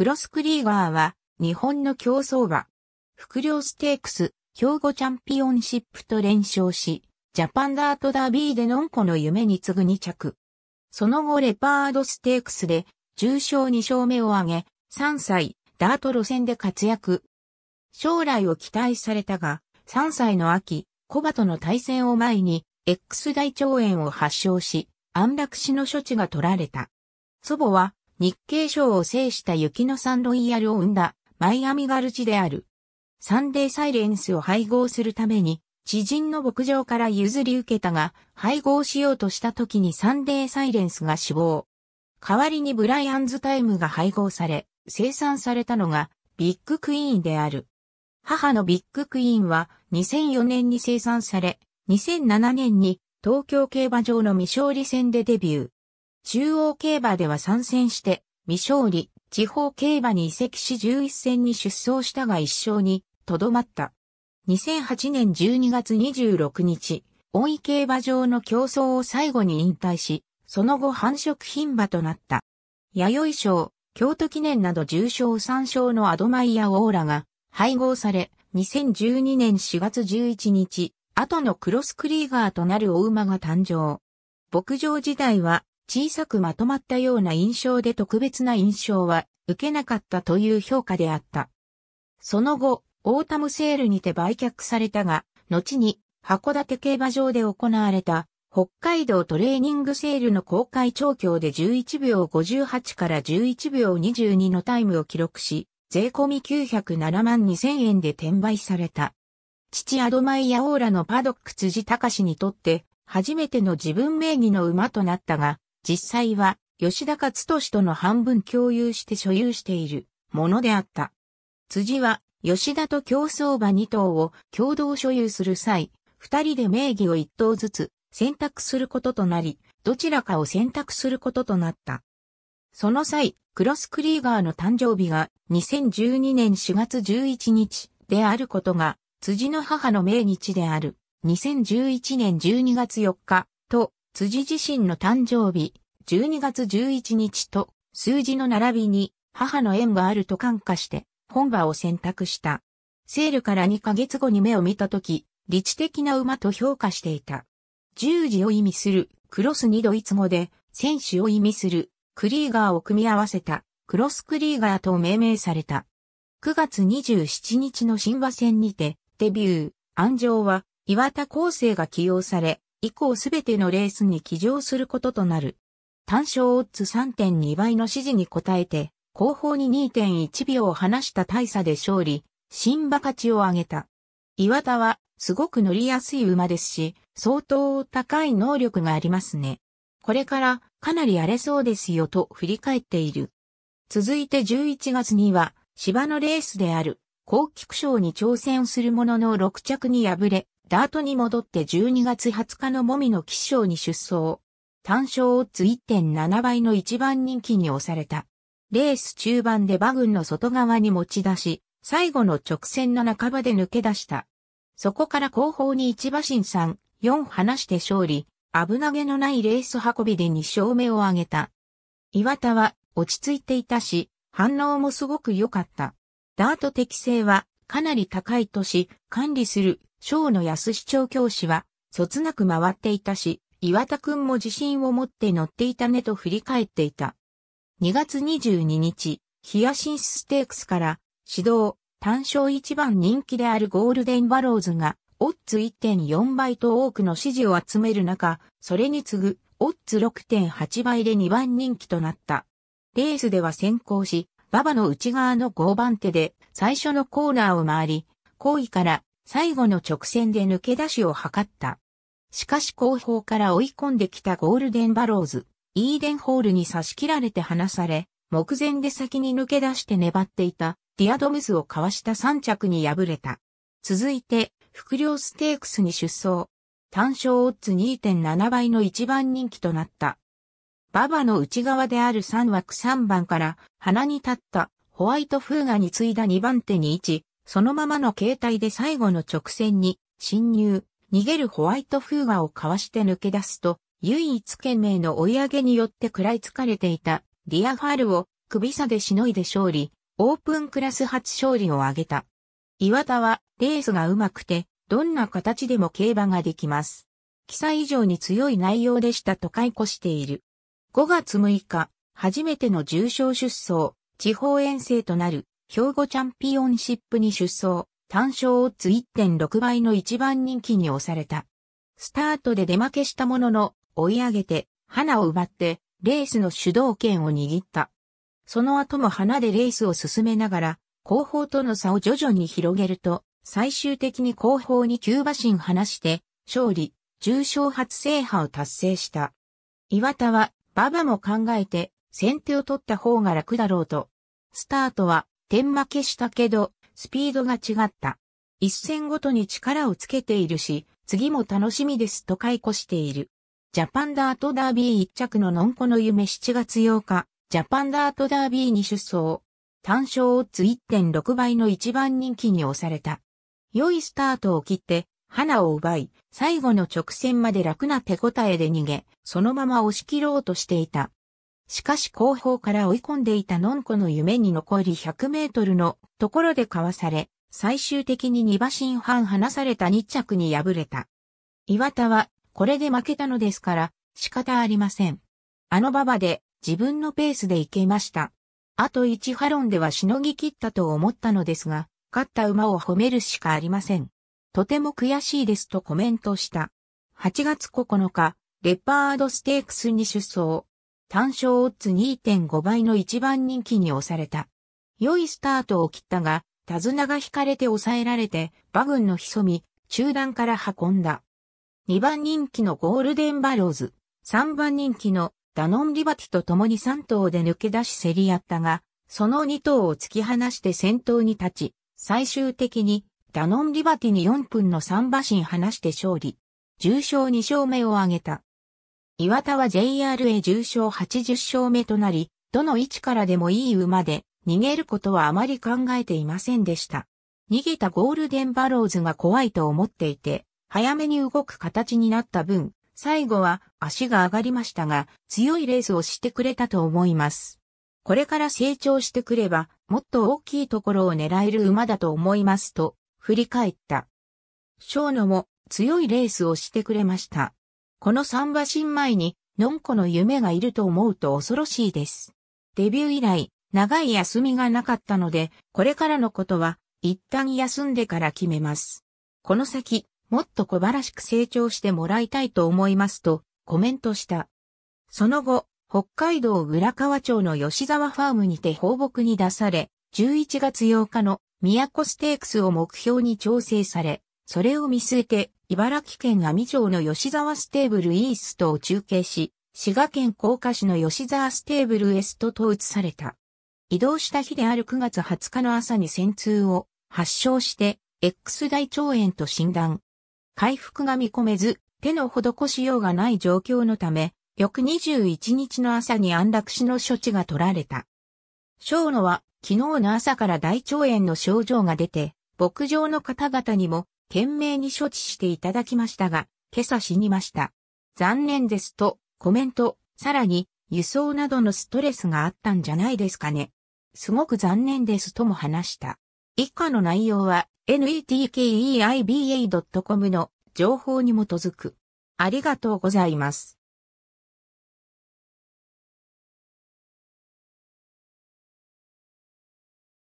クロスクリーガーは、日本の競走馬、副領ステークス、兵庫チャンピオンシップと連勝し、ジャパンダートダービーでのんこの夢に次ぐ2着。その後レパードステークスで、重賞2勝目を挙げ、3歳、ダート路線で活躍。将来を期待されたが、3歳の秋、コバとの対戦を前に、X 大腸炎を発症し、安楽死の処置が取られた。祖母は、日経賞を制した雪のサンロイヤルを生んだマイアミガルチである。サンデーサイレンスを配合するために、知人の牧場から譲り受けたが、配合しようとした時にサンデーサイレンスが死亡。代わりにブライアンズタイムが配合され、生産されたのがビッグクイーンである。母のビッグクイーンは2004年に生産され、2007年に東京競馬場の未勝利戦でデビュー。中央競馬では参戦して、未勝利、地方競馬に移籍し11戦に出走したが一勝に、とどまった。2008年12月26日、大井競馬場の競争を最後に引退し、その後繁殖品馬となった。弥生賞、京都記念など重賞3賞のアドマイヤオーラが配合され、2012年4月11日、後のクロスクリーガーとなる大馬が誕生。牧場時代は小さくまとまったような印象で特別な印象は受けなかったという評価であった。その後、オータムセールにて売却されたが、後に函館競馬場で行われた北海道トレーニングセールの公開調教で11秒58から11秒22のタイムを記録し、税込み907万2000円で転売された。父アドマイヤオーラのパドック辻隆にとって、初めての自分名義の馬となったが、実際は吉田勝利との半分共有して所有しているものであった。辻は吉田と競争馬2頭を共同所有する際、二人で名義を1頭ずつ選択することとなり、どちらかを選択することとなった。その際、クロスクリーガーの誕生日が2012年4月11日であることが、辻の母の命日である2011年12月4日と辻自身の誕生日、12月11日と数字の並びに母の縁があると感化して本場を選択した。セールから2ヶ月後に目を見たとき、理知的な馬と評価していた。十字を意味するクロスにドイツ語で選手を意味するクリーガーを組み合わせたクロスクリーガーと命名された。9月27日の新馬戦にてデビュー、安城は岩田康生が起用され、以降すべてのレースに騎乗することとなる。単勝オッズ3.2倍の指示に応えて、後方に2.1秒を離した大差で勝利、新馬勝ちを挙げた。岩田は、すごく乗りやすい馬ですし、相当高い能力がありますね。これからかなり荒れそうですよと振り返っている。続いて11月には芝のレースである高菊賞に挑戦するものの6着に敗れ、ダートに戻って12月20日のモミの吉勝に出走。単勝オッズ1.7倍の一番人気に押された。レース中盤で馬群の外側に持ち出し、最後の直線の半ばで抜け出した。そこから後方に一馬身さん、4離して勝利、危なげのないレース運びで2勝目を挙げた。岩田は落ち着いていたし、反応もすごく良かった。ダート適性はかなり高いとし、管理する章の安市長教師は、そつなく回っていたし、岩田くんも自信を持って乗っていたねと振り返っていた。2月22日、ヒアシンスステークスから、指導、単勝一番人気であるゴールデンバローズが、オッズ1.4倍と多くの支持を集める中、それに次ぐ、オッズ6.8倍で2番人気となった。レースでは先行し、馬場の内側の5番手で最初のコーナーを回り、後位から最後の直線で抜け出しを図った。しかし後方から追い込んできたゴールデンバローズ、イーデンホールに差し切られて離され、目前で先に抜け出して粘っていたディアドムズをかわした3着に敗れた。続いて、副領ステークスに出走。単勝オッズ2.7倍の一番人気となった。馬場の内側である3枠3番から鼻に立ったホワイトフーガに次いだ2番手に位置、そのままの形態で最後の直線に侵入、逃げるホワイトフーガをかわして抜け出すと、唯一懸命の追い上げによって食らいつかれていたディアファールを首差でしのいで勝利、オープンクラス初勝利を挙げた。岩田はレースが上手くて、どんな形でも競馬ができます。記載以上に強い内容でしたと解雇している。5月6日、初めての重賞出走、地方遠征となる兵庫チャンピオンシップに出走、単勝オッズ1.6倍の一番人気に押された。スタートで出負けしたものの、追い上げて、花を奪って、レースの主導権を握った。その後も花でレースを進めながら、後方との差を徐々に広げると、最終的に後方に急馬身離して、勝利、重賞初制覇を達成した。岩田は、馬場も考えて、先手を取った方が楽だろうと。スタートは、点負けしたけど、スピードが違った。一戦ごとに力をつけているし、次も楽しみですと解雇している。ジャパンダートダービー一着ののんこの夢7月8日、ジャパンダートダービーに出走。単勝オッズ1.6倍の一番人気に押された。良いスタートを切って、花を奪い、最後の直線まで楽な手応えで逃げ、そのまま押し切ろうとしていた。しかし後方から追い込んでいたのんこの夢に残り100メートルのところでかわされ、最終的に2馬身半離された2着に敗れた。岩田は、これで負けたのですから、仕方ありません。あの馬場で自分のペースで行けました。あと1ハロンではしのぎ切ったと思ったのですが、勝った馬を褒めるしかありません。とても悔しいですとコメントした。8月9日、レッパードステークスに出走。単勝オッズ2.5倍の一番人気に押された。良いスタートを切ったが、手綱が引かれて抑えられて、馬群の潜み、中段から運んだ。2番人気のゴールデンバローズ、3番人気のダノンリバティと共に3頭で抜け出し競り合ったが、その2頭を突き放して先頭に立ち、最終的にダノンリバティに4分の3馬身離して勝利。重賞2勝目を挙げた。岩田は JRA 重賞80勝目となり、どの位置からでもいい馬で、逃げることはあまり考えていませんでした。逃げたゴールデンバローズが怖いと思っていて、早めに動く形になった分、最後は足が上がりましたが、強いレースをしてくれたと思います。これから成長してくれば、もっと大きいところを狙える馬だと思いますと、振り返った。小野も強いレースをしてくれました。この三馬神前に、のんこの夢がいると思うと恐ろしいです。デビュー以来、長い休みがなかったので、これからのことは、一旦休んでから決めます。この先、もっと小腹しく成長してもらいたいと思いますと、コメントした。その後、北海道浦河町の吉沢ファームにて放牧に出され、11月8日の宮古ステークスを目標に調整され、それを見据えて茨城県阿見町の吉沢ステーブルイーストを中継し、滋賀県甲賀市の吉沢ステーブルエストと移された。移動した日である9月20日の朝に戦痛を発症して、X 大腸炎と診断。回復が見込めず、手の施しようがない状況のため、翌21日の朝に安楽死の処置が取られた。小野は昨日の朝から大腸炎の症状が出て、牧場の方々にも懸命に処置していただきましたが、今朝死にました。残念ですと、コメント、さらに、輸送などのストレスがあったんじゃないですかね。すごく残念ですとも話した。以下の内容は netkeiba.com の情報に基づく。ありがとうございます。